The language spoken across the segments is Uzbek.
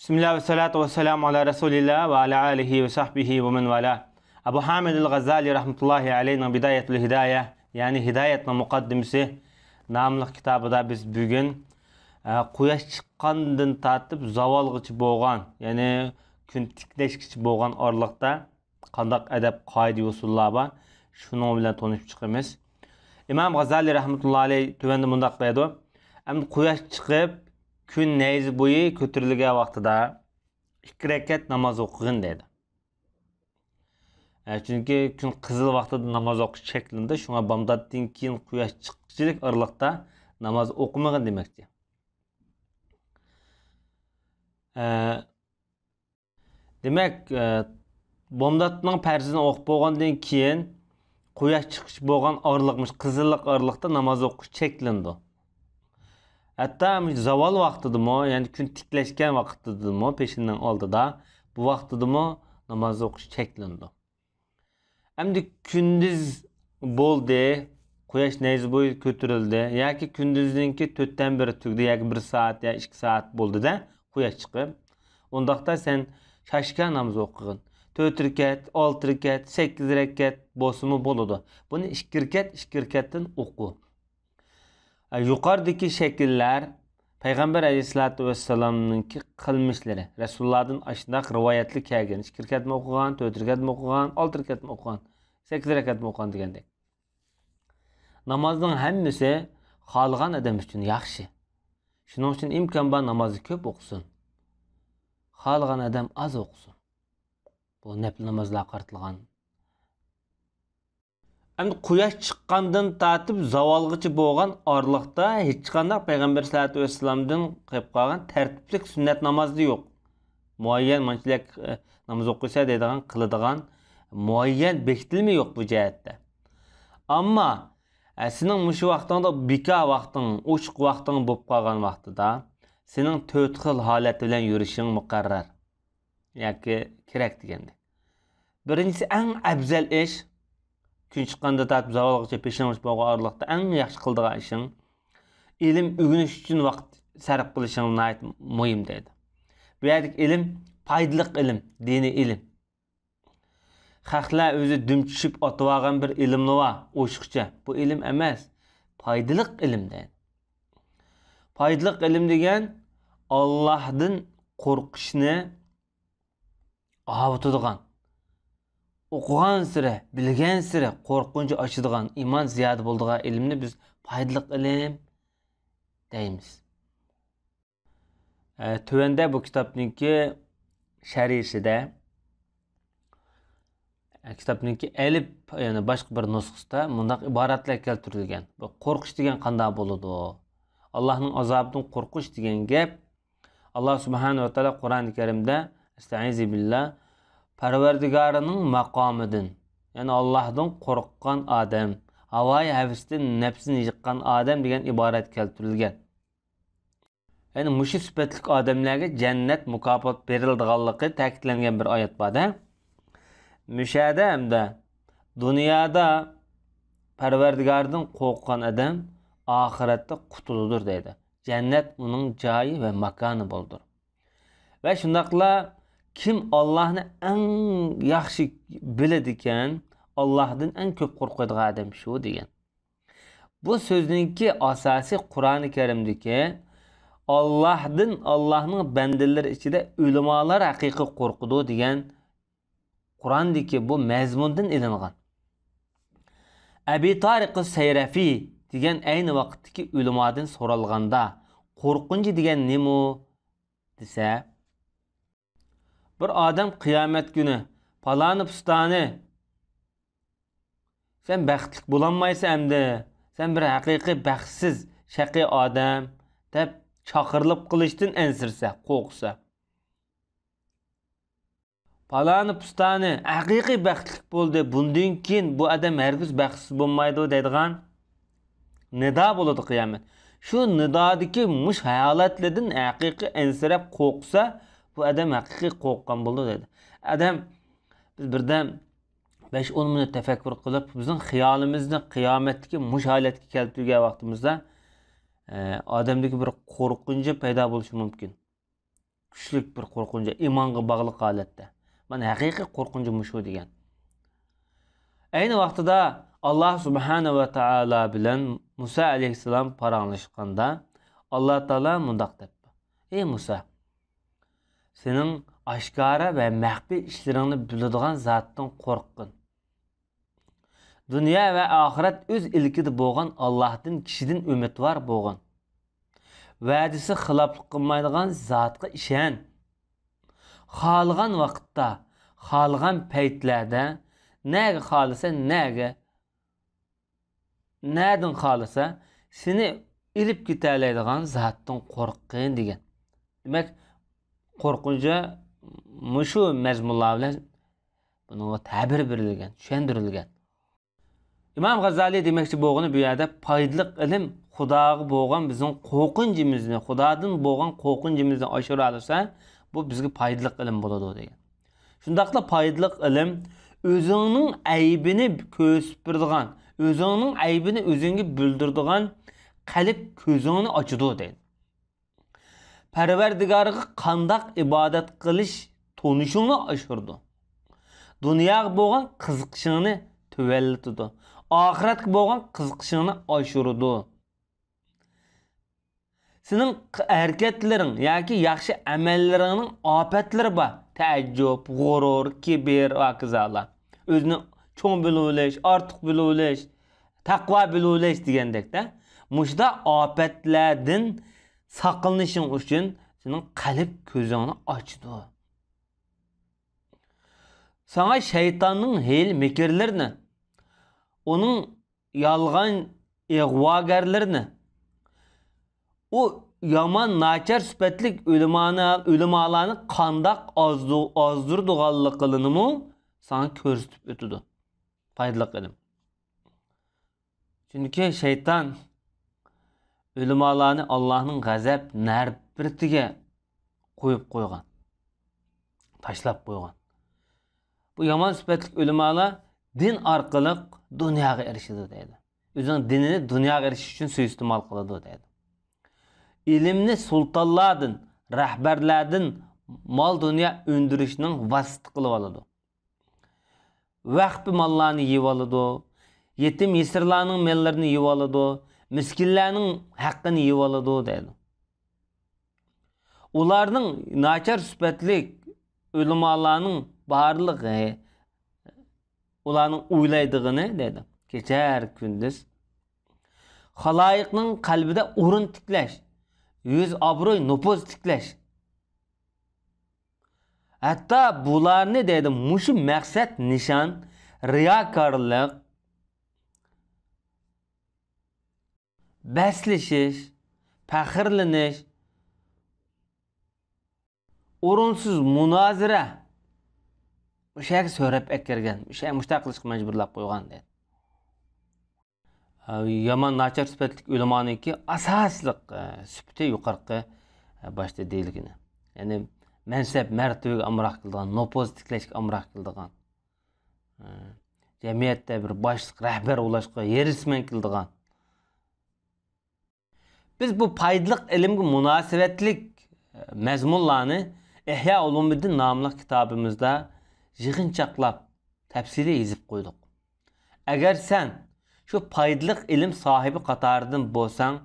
Bismillah ve salatu ve selamu ala Resulillah ve ala alihi ve sahbihi ve min vela. Abu Hamid el-Gazali rahmetullahi aleyhine Bidayetül Hidaye yani hidayet Hidayetle Mukaddimisi namlıq da biz bugün quyosh e, chiqqandan tortib zavolgacha boğan, ya'ni kun tiklashgacha boğan oraliqda qandaq edep qoida usullar bor shuni bilan tanishib chiqamiz imom g'azali rahmatullohi alayhi tuvanda bundoq deydi endi quyosh chiqib Kün kötürlüğe kun nayz bo'yi ko'tarilgan vaqtida ikki rakat namoz o'qigin deydi e, chunki kun qizil vaqtida namoz o'qish cheklanadi shunga bomdoddan keyin quyosh chiqishilik oraliqda namoz o'qimag'in demakchi e, demak e, bomdodning farzini o'qib bo'lgandan keyin quyosh chiqish bo'lgan oraliqmish qizilliq oraliqda namoz o'qish cheklandi hatto zavol vaqtidami ya'ni kun tiklashgan vaqtidami peshindan oldida bu vaqtidami namoz o'qish cheklandi endi kunduz bo'ldi quyosh nayzi bo'yi ko'tarildi yoki kunduzninki to'rtdan biri tugdi yoki bir soat yo ikki soat bo'ldida quyosh chiqib undaqda sen shoshgan namoz o'qigin 4 rakat 6 rakat 8 rakat bo'lsinmi bo'ladi buni 2 rakat 2 rakatdan o'qi yuqoridagi shakllar payg'ambar alayhissalotu vassalomniki qilmishlari rasulullohdan ashunaq rivoyatli kelgan ikki rakatmi o'qigan to'rt rakatmi o'qigan olti rakatmi o'qigan sakkiz rakatmi o'qigan degandek namozning hammasi xohlagan odam uchun yaxshi shuning uchun imkon bor namozni ko'p o'qisin xohlagan odam oz o'qisin bu nafl namozlar qaratilgan Əmdi quyaş çıxqandan tatib zavalğıcı bolğan arlıqda heç qandaq peyğəmbər sallallahu əleyhi və səlləmdən qılıb qalğan tərtiblik sünnət namazı yox. Müəyyən mənçilik e, namaz oxuysa deydigan, qıladigan müəyyən bekitilmi yox bu cəhətdə. Amma e, sənin məşi vaxtında bika vaxtın, uçuq vaxtın olub qalğan vaxtıda sənin 4 xil halət ilə yürüşün müqərrər. Yəni ki, kerak deyəndə. Birincisi ən əbzəl iş күн шыққанда тартып завалғыча пешен болған аралықта ең жақсы қылдыған ішің ілім үгініш үшін уақыт сәріп қылышың айт мұйым деді бұядік ілім пайдалық ілім дені ілім хақла өзі дүм түшіп отып алған бір ілім нова ошықша бұл ілім емес пайдалық ілім деді пайдалық ілім деген Allohdan қорқышыны абытыдыған оқыған сірі білген сірі қорқыншы ашыдыған иман зияды болдыға ілімді біз пайдалық ілім дейміз ә, төменде бұл кітапныкі де, ә, ке әліп яғни башқа бір нұсқысында мұндақ ибаратлар келтірілген қорқыш деген қандай болады аллахның азабдың қорқыш деген гәп алла субханала тағала құран кәрімде Parvardigarının maqamidin, yəni Allahdan qorxqan adam, havai həvsdən nəfsini yıqqan adam deyilən ibarət keltirilgan. Yəni məşi sifətlik adamlara cənnət mükafat verildiyi təkidlənən bir ayət var da. Müşadə həmdə dünyada Parvardigardan qorxan adam axirətdə qutuludur deydi. Cənnət onun cayı və məkanı boldur. Və şundaqla kim ollohni eng yaxshi biladi ekan ollohdan eng ko'p qo'rqadigan odam shu degan bu so'zningki asosiy qur'oni karimdagi ollohdan ollohning bandalari ichida ulamolar haqiqiy qo'rqidi degan qur'ondagi bu mazmundan ilingan abi tariqi sayrafiy degan ayni vaqtdagi ulamodan so'ralganda qo'rqinchi degan nima desa bir odam qiyomat kuni paloni pustoni sen baxtli bo'lolmaysan endi sen bir haqiqiy baxtsiz shaqiy odam deb chaqirilib qilishdan ensirsa qo'rqsa paloni pustoni haqiqiy baxtli bo'ldi bundan keyin bu odam hargiz baxtsiz bo'lmaydi deydigan nido bo'ladi qiyomat shu nidodagi mush hayolatlidan haqiqiy ensirab qo'rqsa bu adam hakiki qo'rqqan bo'ldi dedi adam biz birden, besh o'n minut tafakkur qilib bizning xiyolimizni qiyomatdagi mush holatga keltirgan vaqtimizda e, odamdagi bir korkunca, peyda bo'lishi mümkün. kuchlik bir qo'rqinchi iymonga bog'liq holatda mana haqiqiy qo'rqinchi Aynı degan ayni vaqtida alloh subhanava taolo bilan muso alayhissalom paranglashganda alloh taolo mundoq debdi ey muso сенің ашкары вә мәқпи ішлеріңді бұлдыған заттың қорққын. Дүния вә ақырат өз үлкеді болған Аллахтың кішідің өмет бар болған. Вәдісі қылаплыққымайдыған затқы ішен. Қалған вақытта, қалған пәйтілерді, нәгі қалыса, нәгі, нәдің қалыса, сені үліп кетәлейдіған заттың қорққын деген. qo'rqinchi mushu mazmunlar bilan bunga tabir berilgan tushuntirilgan imom g'azaliy demoqchi bo'lgani bu yerda foydali ilm xudoga bo'lgan bizning qo'rqinchimizni xudodan bo'lgan qo'rqinchimizni oshira bu bizga foydali ilm bo'ladi degan shundoqla foydali ilm o'zingning aybini ko'rsatib o'zingning aybini o'zingga bildirdigan qalb ko'zingni ochadi deydi parvardigoriga qandoq ibodat qilish tonishingni oshirdi dunyoga bo'lgan qiziqishingni tuvallatidi oxiratga bo'lgan qiziqishingni oshirdi sening harakatlaring yoki yaxshi amallaringning ofatlari bor taajjub g'urur kibir va kazolar o'zini cho'ng bilib ortiq bilib taqvo bilib degandekda mushda ofatlardan saqlanishing için senin kalp ko'zingni ochdi sana shaytonning hil mikrlarini uning yolg'on ig'vogarlarini u yomon nachar sifatlik o'limalarni qandoq ozdirdiganliqinimi sana ko'rsatib o'tadi foydali ilm chunki shayton Үлімаланы allohning g'azab нәрбіртіге qo'yib qo'ygan tashlab қойған. bu yomon sifatli ulamolar din orqali dunyoga erishadi dedi. o'zini dinini dunyoga erishish uchun suiiste'mol qiladi deydi ilmni сұлталладың, рәхбәрләдің mol dunyo өндірішінің vasiti qilib oladi vaqbi mollarni yeb yetim yesirlarning mellarini yeb miskinlarning haqqini yeb oladi deydi ularning nachar sifatlik ulamolarning barlig'i ularning o'ylaydig'ini dedi kechar kunduz haloyiqning qalbida o'rin tiklash yuz obro'y nupoz tiklash hatto bularni dedi mushu maqsad nishon riyokorlik baslashish faxrlanish o'rinsiz munozara o'shaga so'rab akirgan o'sha mushta qilishga majburlab qo'ygan deydi yomon nachar sifatli ulamoniki asosliq e, sifati yuqorqi e, boshda deyilgini ya'ni mansab martabaga amroq qildigan nopoz tiklashga amroq qildigan e, jamiyatda bir boshliq rahbar bo'lishga yerisman qildigan Biz bu paydlıq elmə münasibətlik e, məzmunlarını ehya Ulumuddin namlıq kitabımızda yığınçaqlab təfsili yazıb koyduk. Eğer sen şu paydlıq ilim sahibi qatarından bolsan,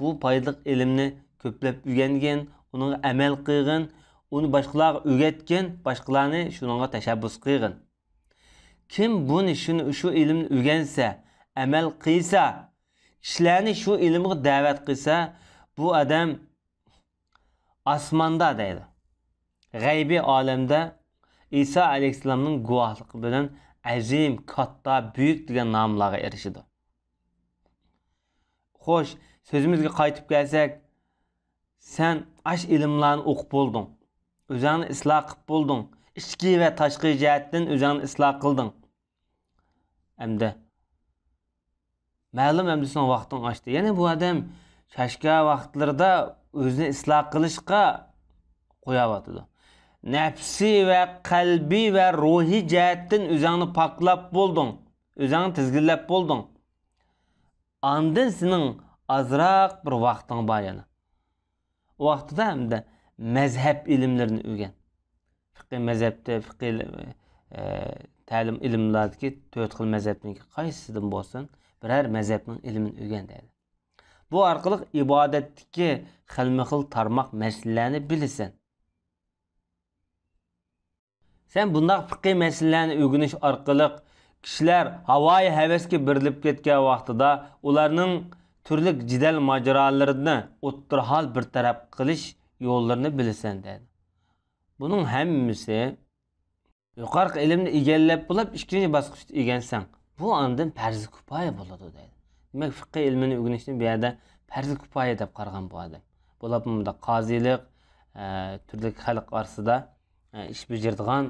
bu paydlıq ilimni köpləb öyrəngən, onu əməl qılğın, onu başqalarına öyrətgən, başqalarını şununğa təşəbbüs qılğın. Kim bunu şunu şu ilmni öyrənsə, əməl qılsa, kişilərini şu ilmə dəvət qılsa, bu adam asmanda deyil. Qeybi aləmdə İsa əleyhissalamın guvahlıq bilən əzim, katta, böyük deyilən namlara erişidir. Xoş, sözümüzə qayıtıb gəlsək, sən aş ilimlərini oxub buldun. Özəni islah qıb buldun. İçki və taşqı cəhətdən özəni islah qıldın. Əmdə мәлім әмдісін вақтын ашты. Яны бұ адам шашқа вақтларда өзіне ұсла қылышқа қоя батыды. Нәпсі вә қалби вә рухи жәттің өзіңі пақылап болдың, өзіңі тізгілләп болдың. Андын сінің азырақ бір вақтың байыны. Вақтыда әмді мәзхәб ілімлерін өген. Фиқи мәзхәбді, фиқи тәлім ілімлерді ке, төрт қыл мәзхәбдің ке қайсыздың болсың. birər məzəbnin ilmini öyrəndirdi. Bu orqali ibadətdəki xilma-xil tarmaq məsələlərini bilirsən. Sən bundaq fiqhi məsələlərini öyrəniş orqali kishilar havoyi havasga birilib ketgan vaqtida ularning turli jidal mojarolarini o'ttirhol bir taraf qilish yo'llarini bilasan dedi buning hammasi yuqorqi ilmni egallab bo'lib ikkinchi bosqichda egansang bu andin parzi kifoya bo'ladi deydi demak fiqh ilmini o'rganishni bu yerda parzi kifoya deb qaragan bu odam bo'lib bunda qozilik e, turli xalq orasida e, ish bajaradigan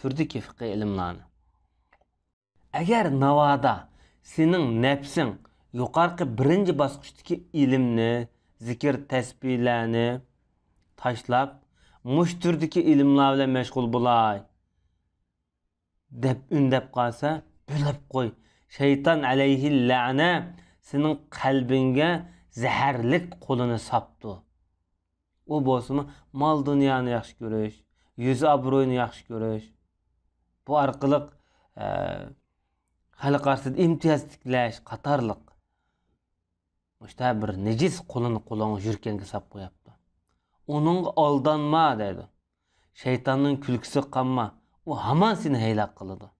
turdiki fiqh ilmlarni agar navoda sening nafsing yuqorqi birinchi bosqichdagi ilmni zikr tasbihlarni tashlab mush turdagi ilmlar bilan mashg'ul bo'lay deb undab qolsa біліп қой шайтан әлейхи ләна сенің қалбіңге зәһәрлік қолыны сапты ол болсымы мал дүнияны жақсы көріш жүз абыройны жақсы көріш бұл арқылық ә, халық арасында имтияз тікләш қатарлық işte бір нежес қолын қолаңы жүркенге сап қояпты оның алданма дейді шайтанның күлкісі қамма ол хаман сені хайлақ қылады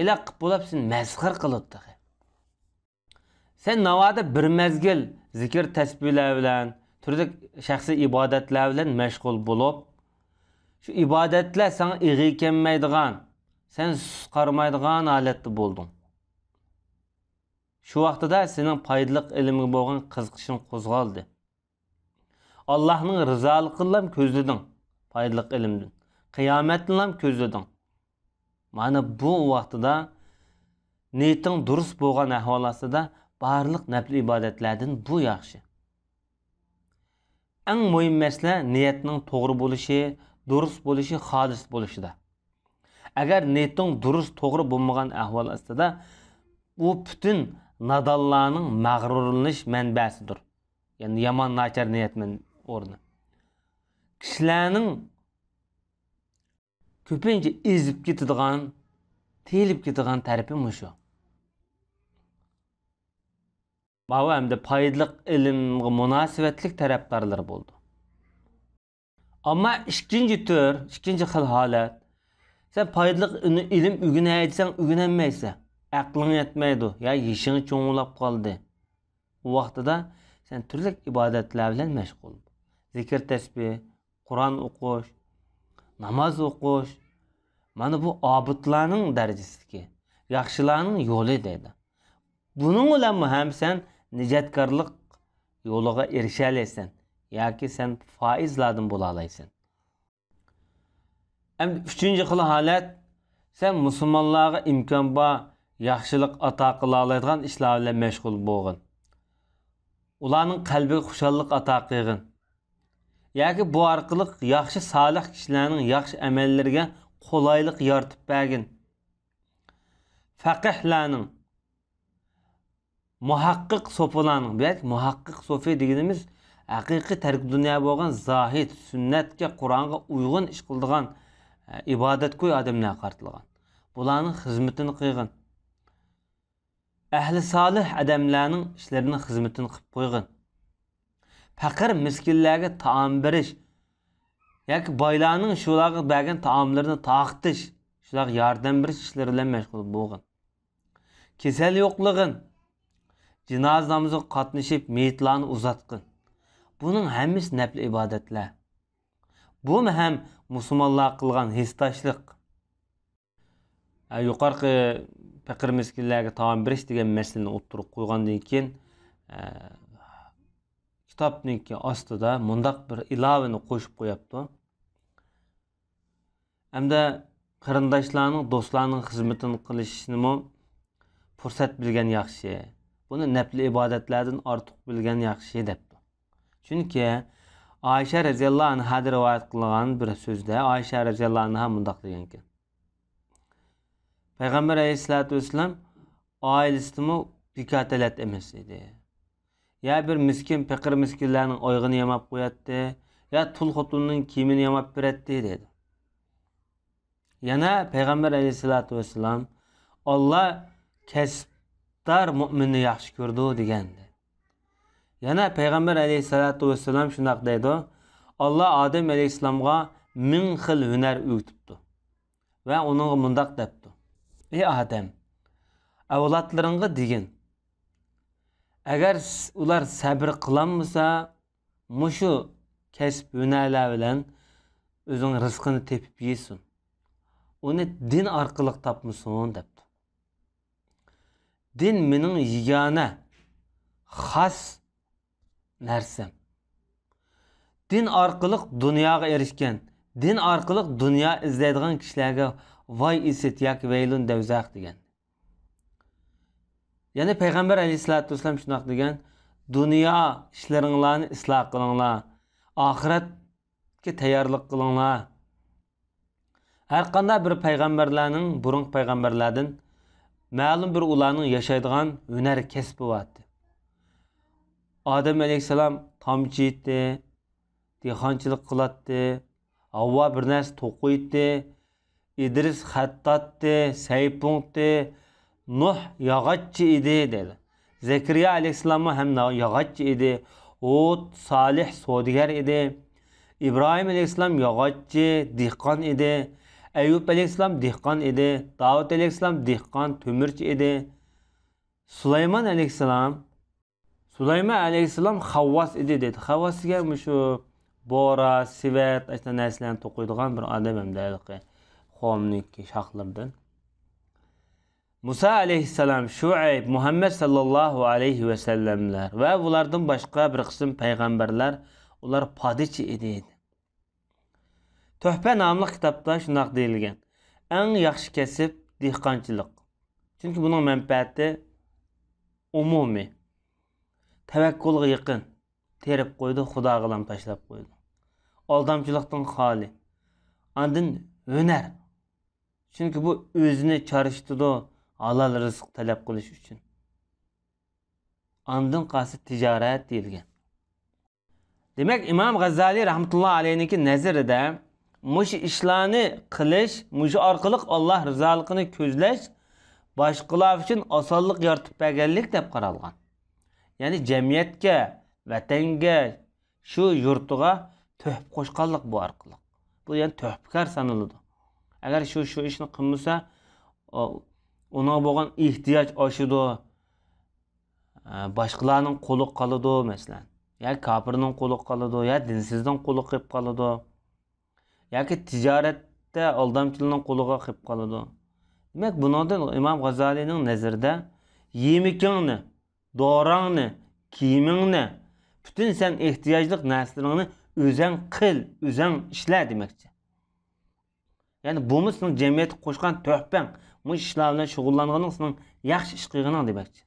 ela qilib bo'lapsan mazhir qilibdi sen navoda bir mazgil zikr tasbihlar bilan turli shaxsiy ibodatlar bilan mashg'ul bo'lib shu ibodatlar sana ig'i kelmaydigan sen susqarmaydigan holatda bo'lding shu vaqtida sening foydali ilmga bo'lgan qiziqishing qo'zg'aldi allohning rizoligini ham ko'zlading foydali ilmdan qiyomatni ham ko'zlading Мана бұл уақытыда ниетің дұрыс болған әхваласы да барлық нәпіл ибадетлердің бұл яқшы. Әң мойын мәсілі ниетінің тоғыр болышы, дұрыс болышы, хадыс болышы да. Әгер ниетің дұрыс тоғыр болмаған әхваласы да, бүтін надалланың мәғрұрылыш мәнбәсі дұр. Яны яман начар ниетмен орны. Кішіләнің ko'pincha ezib ketadigan teyilib ketadigan tarafi mushu bu hamda foydali ilmga munosabatlik tarafdorlar bo'ldi ammo ikkinchi tur ikkinchi xil holat sen foydali ilm ugunay desang ugunolmaysan aqling yetmaydi yo yeshing cho'ng'ilab qoldi u vaqtida sen turli ibodatlar bilan mashg'ul zikr tasbeh qur'on o'qish namoz o'qish mana bu obidlarning darajasidagi yaxshilarning yo'li dedi buning bilan ham sen nijatkorlik yo'liga erisha olasan yoki sen foizlardan bo'la olasan endi uchinchi xil holat sen musulmonlarga imkon bor yaxshilik ato qila oladigan ishlar bilan mashg'ul bo'lg'in ularning qalbiga xushallik ato qilg'in Яғни бұл арқылы жақсы салих кишләрнең яхшы әмәлләргә қолайлық яртып бәген. Фақихләрнең Мухаққиқ сопуланың, бәлкі мухаққиқ суфи дегеніміз, әқиқи тәрк дүния болған захид, сүннетке, Құранға ұйғын іш қылдыған э, ибадет көй адамына қартылған. Бұланың қызметін қиғын. Әхлі салих адамдардың ішлерінің хизметін қып қойған faqir miskinlarga taom berish yoki boylarning shularga bergan taomlarini taqtish shularga yordam berish ishlari bilan mashg'ul bo'lgan kasal yo'qlig'in jinoza ұзатқын. qatnashib meyitlarni uzatqin buning hammasi nafl ibodatlar bu ham musulmonlar qilgan hisdoshlik yuqorqi таам miskinlarga taom berish degan masalani o'ttirib kitobniki ostida mundaq bir ilovani qo'shib qo'yapti hamda qarindoshlarning do'stlarning xizmatini qilishnimi fursat bilgan yaxshi buni nafli ibodatlardan ortiq bilgan yaxshi debdi chunki oysha roziyallohu anha rivoyat qilgan bir so'zda oysha roziyallohu anha mundoq degan ekan payg'ambar alayhissalotu vassalam oilasini bekatalat emas edi ya bir miskin paqir miskinlarning oyg'ini yamab qo'yadi ya tul xotinning kiyimini yamab beradi dedi yana payg'ambar alayhissalotu vassalam olloh kasbdor mo'minni yaxshi ko'rdi degandi yana payg'ambar alayhissalotu vassalam shundoq deydi olloh odam alayhissalomga ming xil hunar o'tibdi va unga mundoq debdi ey odam avlodlaringga degin Әгәр олар сәбір қыламмыса, мұшу кәсіп өнәлі әвілән өзің рысқыны тепіп есін. Оны дин арқылық тапмысын оны дәпті. Дин менің егіана қас нәрсім. Дин арқылық дұнияға ерішкен, дин арқылық дұния үздәдіған кішіләгі вай есет, як вейлін дәуізақ деген. ya'ni payg'ambar alayhissalotu vassalam shundoq degan dunyo ishlaringlarni isloh qilinglar oxiratga tayyorlik qilinglar har qanday bir payg'ambarlarning burun payg'ambarlardan ma'lum bir ularning yashaydigan hunar kasbi bo'lyapti odam alayhissalom tomchi yeydi dehqonchilik qilatdi, avva bir narsa to'qiydi idris xattotdi saypunqdi Нұх яғатчы еді деді. Зәкірия Алексаламы әм яғатчы еді. Ут салих содигер еді. Ибраим Алексалам яғатчы диққан еді. Әйуб Алексалам диққан еді. Дауд Алексалам диққан төмірч еді. Сулайман Алексалам. Сулайман Алексалам хавас еді деді. Хавас деген мүшу бора, сивет, әсілен тұқыдыған бір адам әмдәліқі. Хомник шақлырдың. Musa aleyhisselam, Şuayb, Muhammed sallallahu aleyhi ve sellemler ve bunlardan başka bir kısım peygamberler onlar padiçi idi. Töhbə namlı kitabda şunaq deyilgən. Ən yaxşı kəsib dehqançılıq. Çünki bunun mənfəəti umumi. Təvəkkülğa yaxın. Terib qoydu, Xuda qılam taşlab qoydu. Aldamçılıqdan xali. Andın hünər. Çünki bu özünü çarıştıdı. halal rizq talab qilish uchun andin qasd tijorat Demek İmam Gazali g'azzaliy aleyhineki alayhniki nazarida mushu ishlarni qilish mushu orqali olloh rizoligini ko'zlash boshqalar için asallık yoritib begellik de qaralgan ya'ni jamiyatga vatanga shu yurtiga töhp qo'shqanlik bu arkalık. bu ya'ni töhpkar sanaladi Eğer şu şu ishni qilmasa ona ihtiyaç ee, başkalarının bo'lgan ehtiyoj oshidi boshqalarning qo'li qoladi masalan yoki kofirning qo'li qoladi yo dinsizning qo'li qilib qoladi yoki tijoratda aldamchilikning qo'liga qilib İmam Gazali'nin bunodan imom ne, doğran ne, dorangni ne, bütün sen ehtiyojli narsalaringni o'zing kıl, o'zing ishla demoqchi ya'ni bu sening jamiyatga koşkan tuhfang mush ishlar bilan shug'ullanganing sening yaxshi ish qilganing demakchi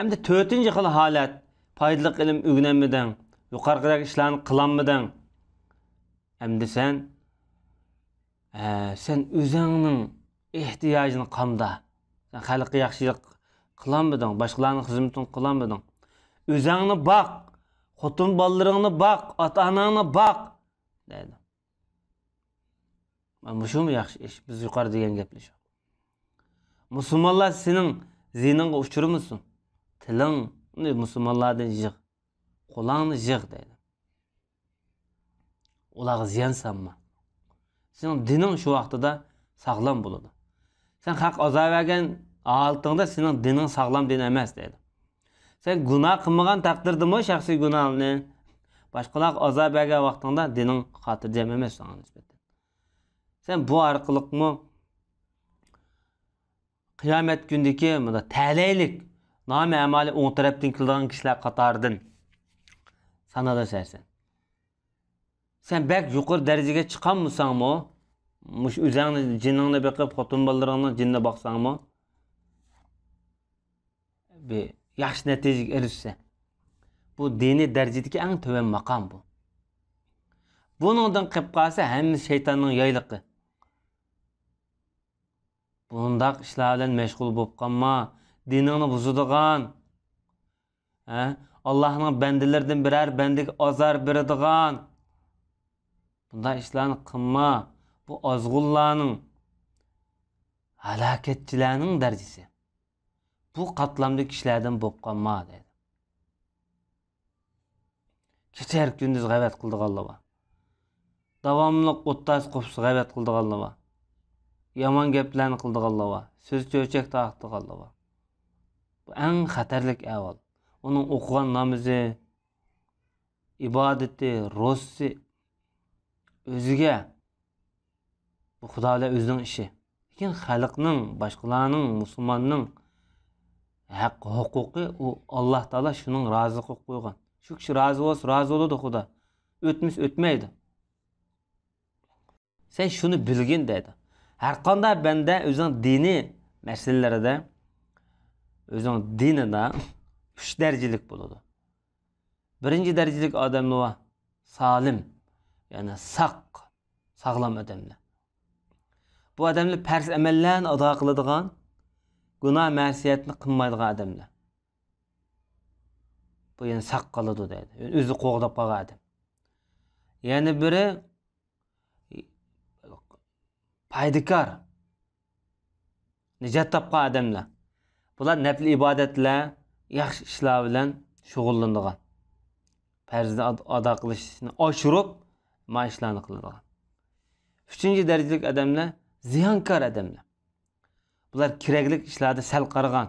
hamda to'rtinchi xil holat foydali ilm o'rganmading yuqoridagi ishlarni qilolmading hamda sen e, sen o'zingning ehtiyojini qamda sen xalqqa yaxshilik qilolmading boshqalarning xizmatini qilolmading o'zingni boq xotin bolalaringni boq ota onangni boq deydi mana shumi yaxshi ish biz yuqori degan gaplar shu musulmonlar sening ziyningga uchurmasin tiling musulmonlardan yig' qo'lingni yig' deydi ularga ziyon sanma sening dining shu vaqtida sog'lom bo'ladi sen haq ozavagan oltingda sening dining sog'lom din emas deydi sen gunoh qilmagan taqdirdami shaxsiy gunohni boshqalar azob bergan vaqtingda dining xotirjam emas sanga nisbatan sen bu mı, kıyamet gündeki mıda täleylik name amali oň tarapdan kıldan kişiler katardın, sana da sersen. Sen bek yukarı dereceye çıkan mısan mı? Muş üzerine cinanına bakıp hatun ballarına cinine baksan mı? Bir yaş netice erişse. Bu dini derecedeki en töven makam bu. Bunundan kıpkası hem şeytanın yaylıkı. Bundak işler bilen meşgul bulup kalma. Dinini buzuduğan. He? Allah'ın bendilerden birer bendik azar biridiğan. Bunda işlerini kılma. Bu azgullarının halaketçilerinin derecesi. Bu katlamdaki işlerden bulup kalma dedi. Keçer gündüz gayret kıldık Allah'a. Davamlıq ottas qopsu gayret qıldıq Allah'a. яман кептілән қылдығалыға, сөз төрчек тақтығалыға. Бұ әң қатарлік әуал. Оның оқыған намызы, ибадеті, росы, өзіге, бұ құдалы өзінің іші. Екен қалықның, башқыланың, мұсылманның әқ құқы, Аллах тала шының разы құқ қойған. Шүкші разы осы, разы олуды Худа. Өтміс өтмейді. Сен шыны білген дейді. Her qanday bende özünün dini meseleleri de özünün dini de üç derecelik buludu. Birinci derecelik adamlığa salim yani sak sağlam adamla. Bu adamla pers emellerini ada kıladığan günah mersiyetini kılmaydığan adamla. Bu yani sak kalıdı dedi. Yani özü qoğdap qalan adam. Yani biri paydakor nijot topgan odamlar bular nafl ibodatlar yaxshi ishlar bilan shug'ullanadigan farzni ado qilishni oshirib mana ishlarni qiladigan uchinchi darajalik odamlar ziyonkor odamlar bular keraklik ishlarni sal qaragan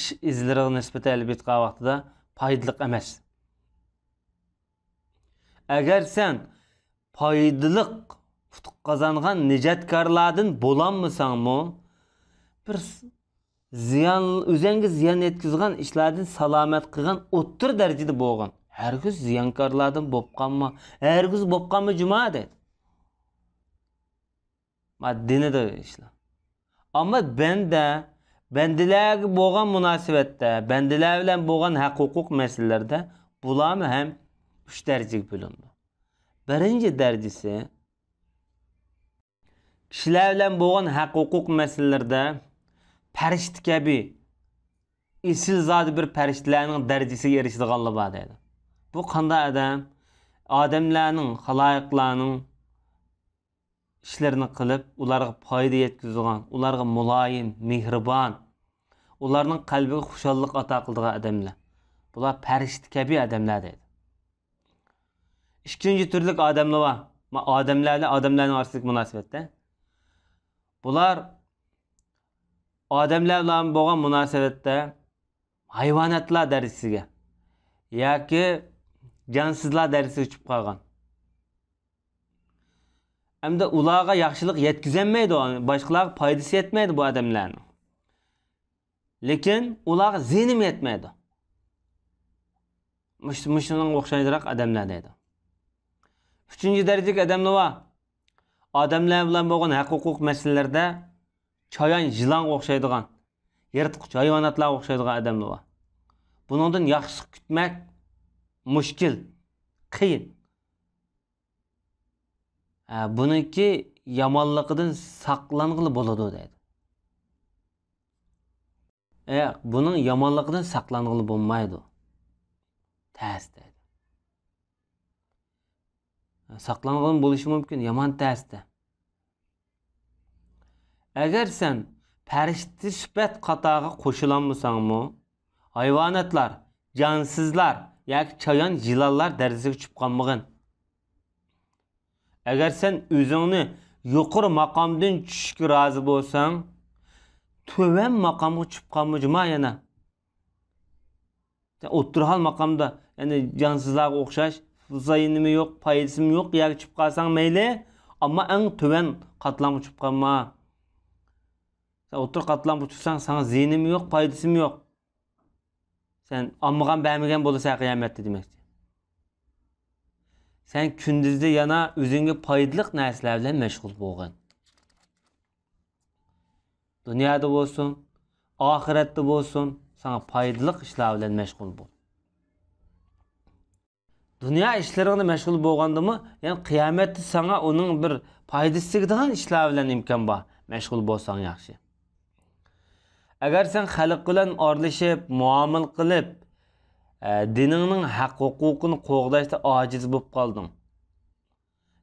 ish izlariga nisbatan albatta vaqtida foydali emas agar san foydaliq ұтық қазанған нежаткарладың боламмысаңмы бір зиян өзеңге зиян еткізген ішладың саламат қылған оттыр дәрежеде болған әргіз зиянкарладың болғанма әргіз болғанмы жұма дейді maddini de işler. Ama ben de bendilerle boğan münasebette, bendilerle boğan hak hukuk meselelerde bulamı hem üç derece bölündü. Birinci derecesi kishilar bilan bo'lgan haq huquq masalalarida farishta kabi esil zoti bir farishtalarning darajasiga erishadiganlar bor deydi bu qanday odam odamlarning haloyiqlarning ishlarini qilib ularga foyda yetkazgan ularga muloyim mehribon ularning qalbiga xushallik ato qildigan odamlar bular farishta kabi odamlar deydi ikkinchi turlik odamlar bor odamlarni odamlarni orasidagi munosabatda bular odamlar bilan bo'lgan munosabatda hayvonotlar darisiga yoki jonsizlar darisiga tushib qolgan hamda ularga yaxshilik yetkazolmaydi boshqalar foydasi yetmaydi bu odamlarni lekin ularga zinim yetmaydi mushunga o'xshaydiroq odamlar deydi uchinchi darajaga odamlar bor odamlar bilan bo'lgan haq huquq masalalarda choyon jilonga o'xshaydigan yirtqich hayvonotlarga o'xshaydigan odamlar bor buningdan yaxshi kutmak mushkul qiyin buniki yomonligidan saqlangili bo'ladi deydi e, buning yomonligidan saqlangili bo'lmaydi tas saqlangan bo'lishi mumkin yomon ta'sda agar sen farishta sifat qatori qo'shilolmasanmi hayvonotlar jonsizlar yoki chayon jilonlar darajasiga tushib qolmag'in agar sen o'zingni yuqori maqomdan tushishga rozi bo'lsang tuvan maqomga tushib qolmajma yana o'tirhol maqomda ya'ni jonsizlarga o'xshash zayinimi yok, payizim yok. Yer çıp meyle, Ama en tüven katlamı çıp Sen otur katlamı çıpsan sana zihnimi yok, payizim yok. Sen ammıgan bəmigan sen kıyamette demektir. Sen kündüzde yana üzüngü paydılıq neslerle meşgul boğun. Dünyada olsun, ahirette olsun, sana paydılıq işlerle meşgul bol. dunyo ishlaringni mashg'ul bo'lgandimi ya'ni qiyomatda sanga uning bir foydasi tegadigan ishlar bilan imkon bor mashg'ul bo'lsang yaxshi agar sen xalq bilan orlashib muomil qilib e, diningning haq huquqini qo'g'dashda ojiz bo'lib qolding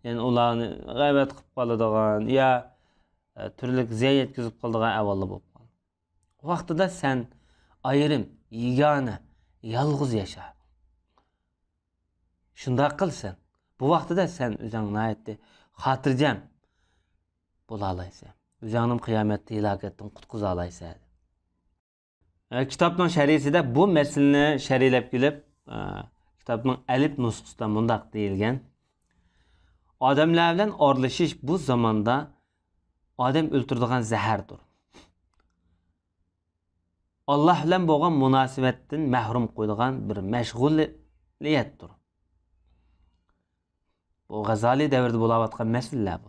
ya'ni ularni g'aybat qilib qoladigan yo e, turli ziyon yetkazib qoladigan avalli bo'lib qoldi vaqtida sen ayrim yegona yolg'iz yasha shundoq qilsin bu vaqtida san o'zing nihoyatda xotirjam bo'la olaysan o'zingni qiyomatda halokatdan qutqiza olaysan e, kitobning sharhisida bu masalani sharhlab kelib e, kitobning alif nusxasida mundoq deyilgan odamlar bilan orlishish bu zamonda odam o'ltiradigan zahardir alloh bilan bo'lgan munosabatdan mahrum qo'ydigan bir mashg'uliyatdir бұл ғазали дәуірде болып жатқан бұл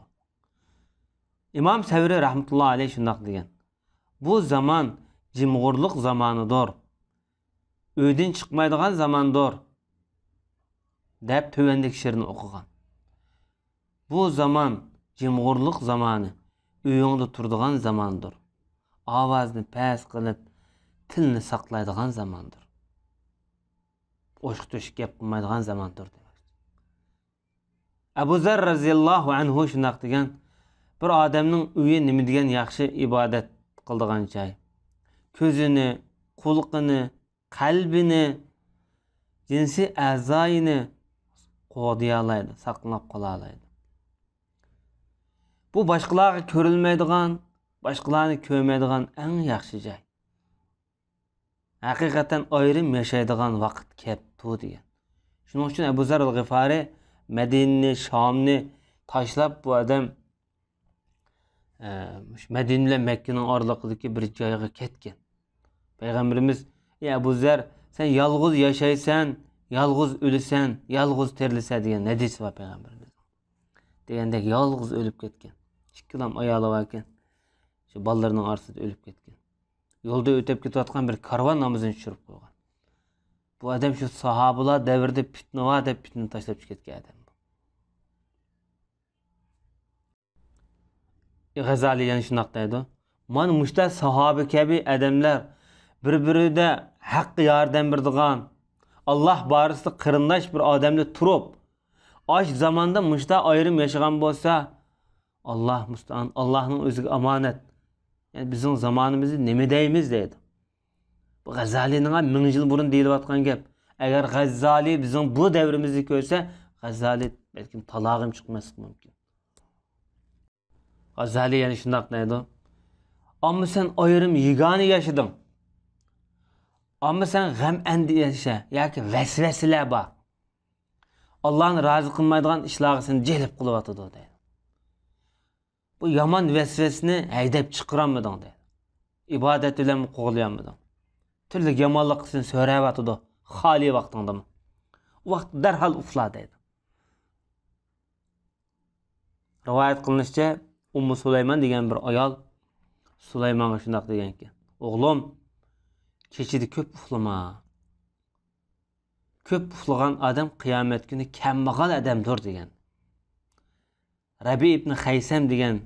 имам сәуірі рахматулла алей шындақ деген бұл заман жемқорлық заманы дұр өйден шықмайдыған заман дұр деп төбендегі шерін оқыған бұл заман жемқорлық заманы үйіңді тұрдыған заман дұр авазны пәс қылып тіліні сақтайдыған заман дұр ошық төшік қылмайдыған заман abu zar roziyallohu anhu shundoq degan bir odamning uyi nima degan yaxshi ibodat qildigan joy ko'zini qulqini qalbini jinsiy a'zoyini qo'diyolaydi saqlab qolaoladi bu boshqalarga ko'rilmaydigan boshqalarni ko'rmaydigan eng yaxshi joy haqiqatan ayrim yashaydigan vaqt kelibdi degan shuning uchun abu zar al Medinni, Şamni tashlab bu adam, madina bilan makkani oraliqidagi bir joyga ketken. Peygamberimiz, ya abu zar sen yolg'iz yaşaysan, yolg'iz o'lasan yolg'iz terlasa degan hadis bor payg'ambarimiz degandek yolg'iz o'lib ketgan ikkilam ayoli ayalı varken, şu bolalarning orasida ölüp ketken. yo'lda ötep ketayotgan bir karvon namazını tushirib qo'ygan bu adam şu sahobalar davrida fitna bor deb fitna tashlab ketgan g'azali yana shundoq deydi mana mushta sahobi kabi odamlar bir birida haqqi yordam berdigan alloh borisida qirindosh bir odamni turib osh zamonda mushta ayrim yashagan bo'lsa alloh mustaan allohning o'ziga omonat ya'ni bizning zamonimizni nima deymiz deydi bu g'azaliyni ming yil burun deyilayotgan gap agar g'azzali bizning bu davrimizni ko'rsa g'azali balkim talog'im chiqmasligi mumkin azali yani şundak neydi? Ama sen ayırım yigani yaşadın. Ama sen gem endişe, yani şey, vesveseler var. Allah'ın razı kılmaydigan işleri seni cehlip kılıvatıdı deydi. Bu yaman vesvesini heydep çıkıramadın deydi. İbadet ile mi koğulayamadın? Türlü yamanlık seni söyleyevatıdı. Hali vaktinde mi? Vakt derhal ufla deydi. Rivayet kılınışça ummi sulaymon degan bir ayol sulaymonga shundoq degan ekan o'g'lim kechada ko'p uxlama ko'p uxlagan odam qiyomat kuni kambag'al odamdir degan rabi ibn haysam degan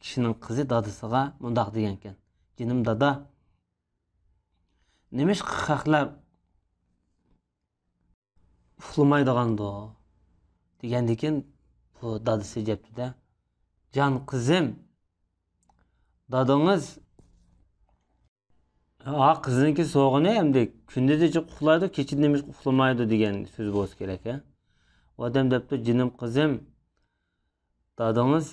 kishining qizi dadasiga mundoq degan ekan jinim dada nima ish qahlar uxlamaydigando degandan keyin bu dadasi jabdida jon qizim dadongiz a qiziniki so'g'ini endi kunduzicha uxlaydi kechida nima uxlamaydi degan so'z bo'lsa kerak a odam debdi jinim qizim dadangiz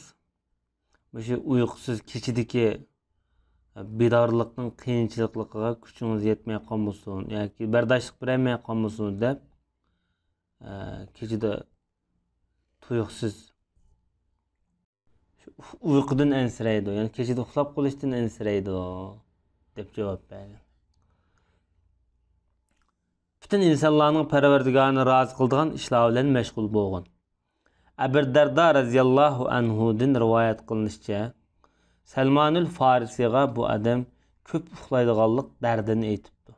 o'sha uyqusiz kechidagi bedorlikning qiyinchilikligiga kuchingiz yetmay qolmasin yoki bardoshlik berolmay qolmasin deb e, kechada tuyuqsiz uyqudan ensiraydi ya'ni kechada uxlab qolishdan ensiraydi deb javob berdi butun insonlarning parvardigani rozi qildigan ishlar bilan mashg'ul bo'lgan abir darda roziyallohu anhudan rivoyat qilinishicha salmonul forisiyga bu odam ko'p uxlaydiganlik dardini aytibdi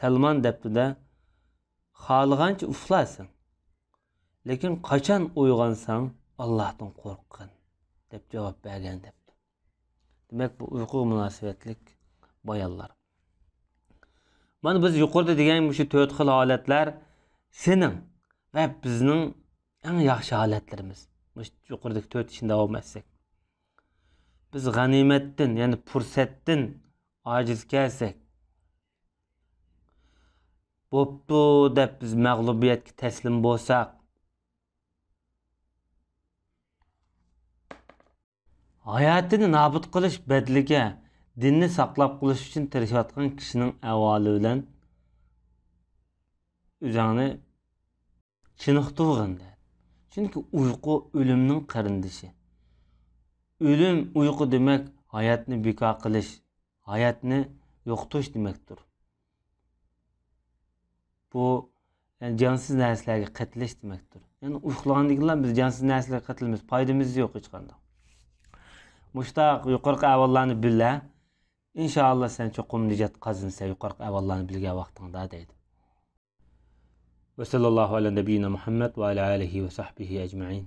salmon debdida xohlagancha uxlasin lekin qachon uyg'onsang allohdan qo'rqqin deb javob bergan debdi demak bu uyqu munosabatlik bayonlar mana biz yuqorida degan shu to'rt xil holatlar sening va bizning eng yaxshi holatlarimiz yuqoridagi to'rt ishni davom etsak biz g'animatdan ya'ni fursatdan ojiz kelsak bo'pti deb biz mag'lubiyatga taslim bo'lsak Hayatını hayotini nobud qilish badliga dinni saqlab qolish uchun kişinin kishining avvali bilan o'zingni chiniqtirg'in Çünkü uyku o'limning karındışı. Ölüm uyku demek hayatını bekor qilish hayatını yoktuş demektir. bu yani cansız neslerge katleş demektir. Yani uykulandıklar biz cansız neslerge katılmıyoruz. Paydamız yok hiç kanda. Mushtaq yuqorqi avollarni billə. İnşallah sən çoxum nicat qazınsa yuqorqi avollarni bilgən vaxtında deydi. Və sallallahu alə nəbiyinə Muhammed və alə alihi və sahbihi əcmain.